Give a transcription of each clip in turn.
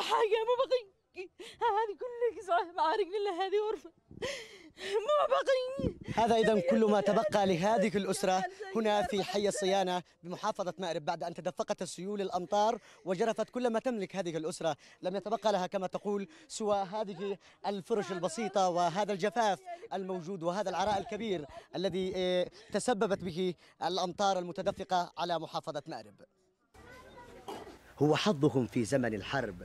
حاجة ما بقي هذه كلها صاحب عارق لله هذه غرفة ما بقي هذا إذا كل ما تبقى لهذه الأسرة هنا في حي الصيانة بمحافظة مأرب بعد أن تدفقت السيول الأمطار وجرفت كل ما تملك هذه الأسرة لم يتبقى لها كما تقول سوى هذه الفرش البسيطة وهذا الجفاف الموجود وهذا العراء الكبير الذي إيه، تسببت به الأمطار المتدفقة على محافظة مأرب هو حظهم في زمن الحرب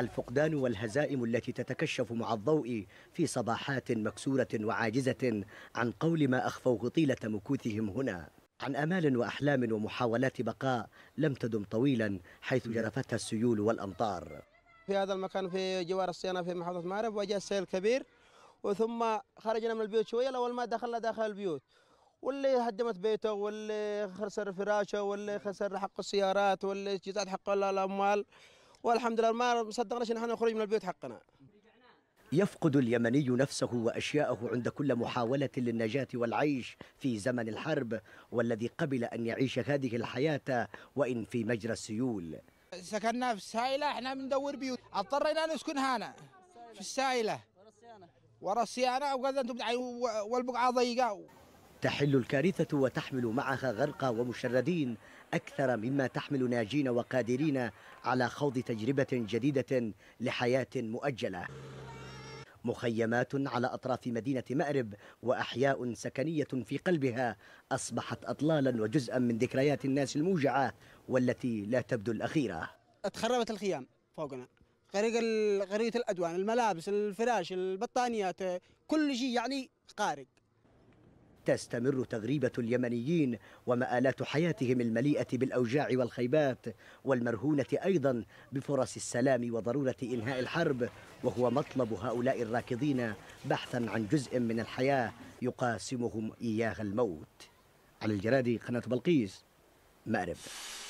الفقدان والهزائم التي تتكشف مع الضوء في صباحات مكسورة وعاجزة عن قول ما أخفوه طيلة مكوثهم هنا عن آمال وأحلام ومحاولات بقاء لم تدم طويلا حيث جرفتها السيول والأمطار في هذا المكان في جوار الصيانة في محافظة مارب وجاء السيل كبير وثم خرجنا من البيوت شوية الأول ما دخلنا داخل البيوت واللي هدمت بيته واللي خسر فراشه واللي خسر حق السيارات واللي جزات حق الأموال والحمد لله ما صدقناش ان احنا نخرج من البيوت حقنا يفقد اليمني نفسه واشياءه عند كل محاوله للنجاه والعيش في زمن الحرب والذي قبل ان يعيش هذه الحياه وان في مجرى السيول سكننا في السائله احنا بندور بيوت اضطرينا نسكن هنا في السائله ورا الصيانه وقال انتم والبقعه ضيقه تحل الكارثة وتحمل معها غرقى ومشردين أكثر مما تحمل ناجين وقادرين على خوض تجربة جديدة لحياة مؤجلة مخيمات على أطراف مدينة مأرب وأحياء سكنية في قلبها أصبحت أطلالا وجزءا من ذكريات الناس الموجعة والتي لا تبدو الأخيرة تخربت الخيام فوقنا غريق غريقة الأدوان الملابس الفراش البطانيات كل شيء يعني قارق تستمر تغريبة اليمنيين ومآلات حياتهم المليئة بالأوجاع والخيبات والمرهونة أيضا بفرص السلام وضرورة إنهاء الحرب وهو مطلب هؤلاء الراكضين بحثا عن جزء من الحياة يقاسمهم إياها الموت على الجرادي قناة بلقيس مأرب